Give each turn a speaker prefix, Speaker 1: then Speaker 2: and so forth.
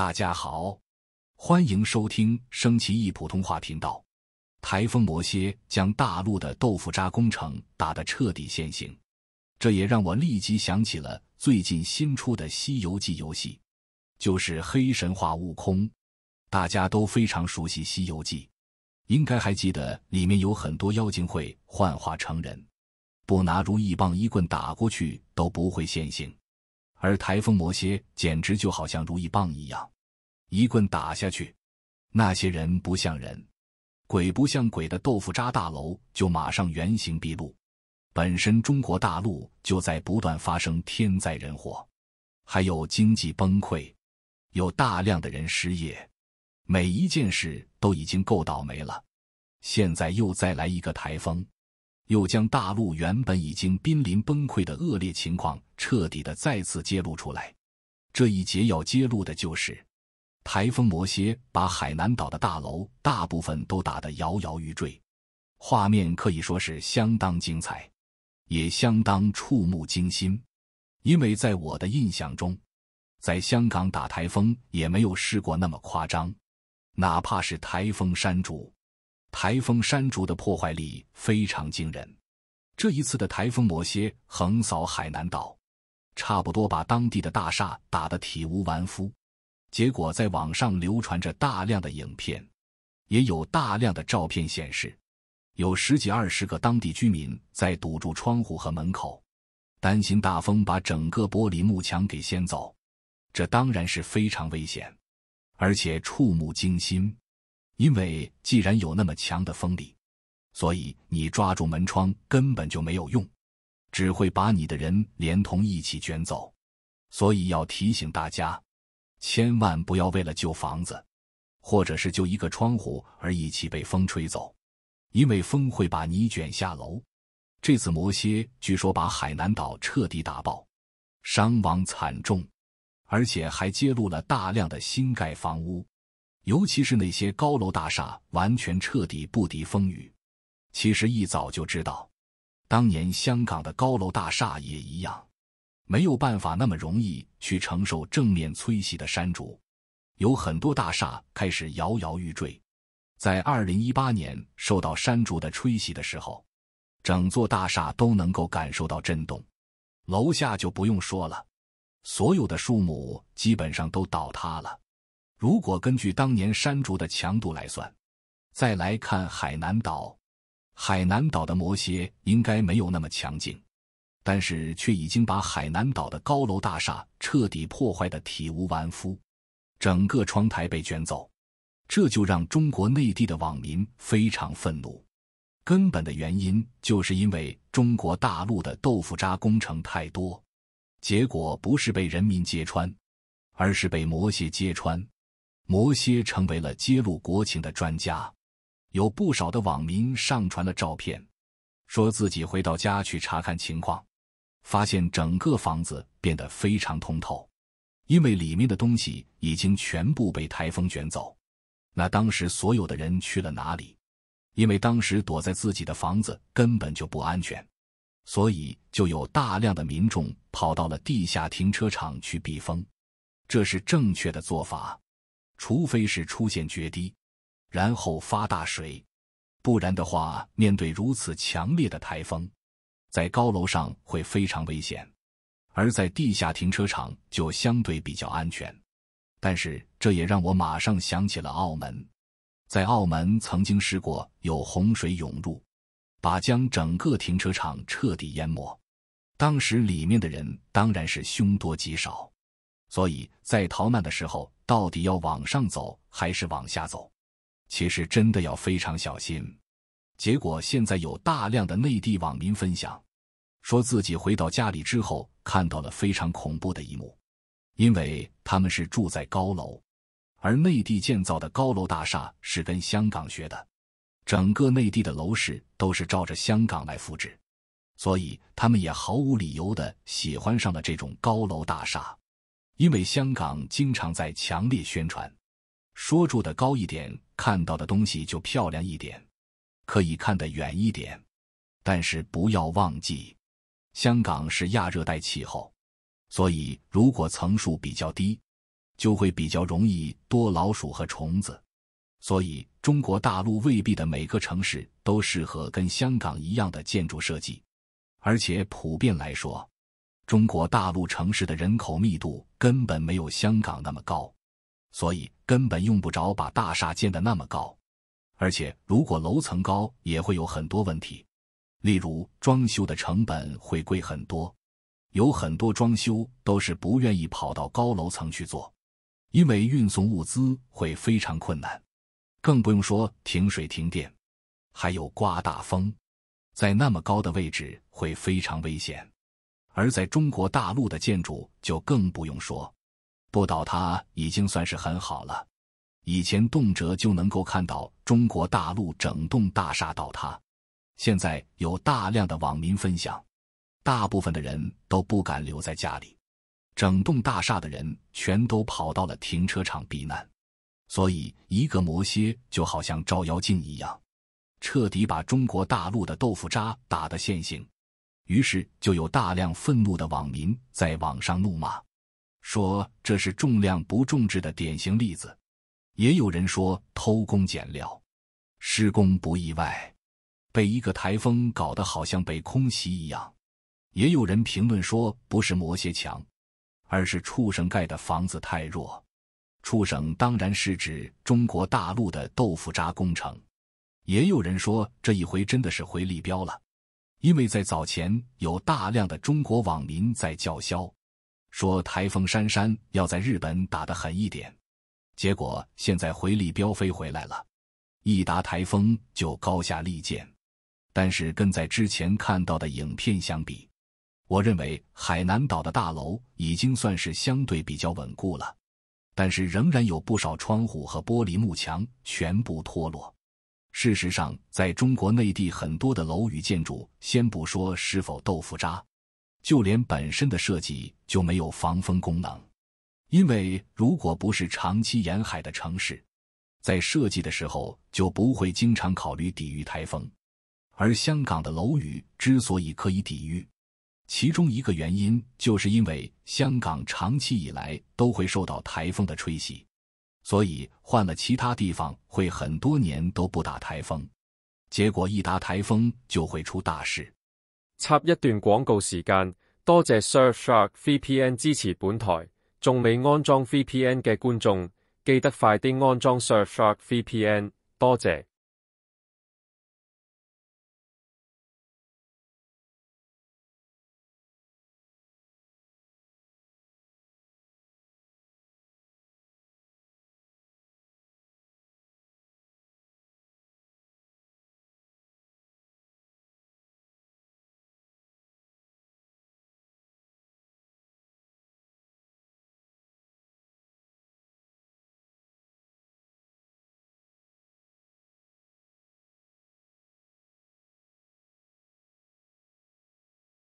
Speaker 1: 大家好，欢迎收听升旗易普通话频道。台风摩蝎将大陆的豆腐渣工程打得彻底现形，这也让我立即想起了最近新出的《西游记》游戏，就是黑神话悟空。大家都非常熟悉《西游记》，应该还记得里面有很多妖精会幻化成人，不拿如意棒一棍打过去都不会现形。而台风摩羯简直就好像如意棒一样，一棍打下去，那些人不像人，鬼不像鬼的豆腐渣大楼就马上原形毕露。本身中国大陆就在不断发生天灾人祸，还有经济崩溃，有大量的人失业，每一件事都已经够倒霉了，现在又再来一个台风。又将大陆原本已经濒临崩溃的恶劣情况彻底的再次揭露出来，这一节要揭露的就是，台风摩羯把海南岛的大楼大部分都打得摇摇欲坠，画面可以说是相当精彩，也相当触目惊心，因为在我的印象中，在香港打台风也没有试过那么夸张，哪怕是台风山竹。台风山竹的破坏力非常惊人，这一次的台风摩蝎横扫海南岛，差不多把当地的大厦打得体无完肤。结果在网上流传着大量的影片，也有大量的照片显示，有十几二十个当地居民在堵住窗户和门口，担心大风把整个玻璃幕墙给掀走。这当然是非常危险，而且触目惊心。因为既然有那么强的风力，所以你抓住门窗根本就没有用，只会把你的人连同一起卷走。所以要提醒大家，千万不要为了旧房子，或者是就一个窗户而一起被风吹走，因为风会把你卷下楼。这次摩蝎据说把海南岛彻底打爆，伤亡惨重，而且还揭露了大量的新盖房屋。尤其是那些高楼大厦，完全彻底不敌风雨。其实一早就知道，当年香港的高楼大厦也一样，没有办法那么容易去承受正面吹袭的山竹。有很多大厦开始摇摇欲坠。在二零一八年受到山竹的吹袭的时候，整座大厦都能够感受到震动，楼下就不用说了，所有的树木基本上都倒塌了。如果根据当年山竹的强度来算，再来看海南岛，海南岛的魔蝎应该没有那么强劲，但是却已经把海南岛的高楼大厦彻底破坏的体无完肤，整个窗台被卷走，这就让中国内地的网民非常愤怒。根本的原因就是因为中国大陆的豆腐渣工程太多，结果不是被人民揭穿，而是被魔蝎揭穿。摩羯成为了揭露国情的专家，有不少的网民上传了照片，说自己回到家去查看情况，发现整个房子变得非常通透，因为里面的东西已经全部被台风卷走。那当时所有的人去了哪里？因为当时躲在自己的房子根本就不安全，所以就有大量的民众跑到了地下停车场去避风，这是正确的做法。除非是出现决堤，然后发大水，不然的话，面对如此强烈的台风，在高楼上会非常危险，而在地下停车场就相对比较安全。但是这也让我马上想起了澳门，在澳门曾经试过有洪水涌入，把将整个停车场彻底淹没，当时里面的人当然是凶多吉少，所以在逃难的时候。到底要往上走还是往下走？其实真的要非常小心。结果现在有大量的内地网民分享，说自己回到家里之后看到了非常恐怖的一幕，因为他们是住在高楼，而内地建造的高楼大厦是跟香港学的，整个内地的楼市都是照着香港来复制，所以他们也毫无理由的喜欢上了这种高楼大厦。因为香港经常在强烈宣传，说住的高一点，看到的东西就漂亮一点，可以看得远一点。但是不要忘记，香港是亚热带气候，所以如果层数比较低，就会比较容易多老鼠和虫子。所以中国大陆未必的每个城市都适合跟香港一样的建筑设计，而且普遍来说，中国大陆城市的人口密度。根本没有香港那么高，所以根本用不着把大厦建的那么高。而且如果楼层高，也会有很多问题，例如装修的成本会贵很多，有很多装修都是不愿意跑到高楼层去做，因为运送物资会非常困难，更不用说停水停电，还有刮大风，在那么高的位置会非常危险。而在中国大陆的建筑就更不用说，不倒塌已经算是很好了。以前动辄就能够看到中国大陆整栋大厦倒塌，现在有大量的网民分享，大部分的人都不敢留在家里，整栋大厦的人全都跑到了停车场避难。所以一个魔蝎就好像照妖镜一样，彻底把中国大陆的豆腐渣打得现形。于是就有大量愤怒的网民在网上怒骂，说这是重量不重质的典型例子。也有人说偷工减料，施工不意外，被一个台风搞得好像被空袭一样。也有人评论说不是魔蝎强，而是畜生盖的房子太弱。畜生当然是指中国大陆的豆腐渣工程。也有人说这一回真的是回立标了。因为在早前有大量的中国网民在叫嚣，说台风珊珊要在日本打得狠一点，结果现在回力标飞回来了，一打台风就高下立见。但是跟在之前看到的影片相比，我认为海南岛的大楼已经算是相对比较稳固了，但是仍然有不少窗户和玻璃幕墙全部脱落。事实上，在中国内地很多的楼宇建筑，先不说是否豆腐渣，就连本身的设计就没有防风功能。因为如果不是长期沿海的城市，在设计的时候就不会经常考虑抵御台风。而香港的楼宇之所以可以抵御，其中一个原因就是因为香港长期以来都会受到台风的吹袭。所以换了其他地方，会很多年都不打台风，结果一打台风就会出大事。插一段广告时间，多谢 Surfshark VPN 支持本台，仲未安装 VPN 的观众，记得快啲安装 Surfshark VPN，多谢。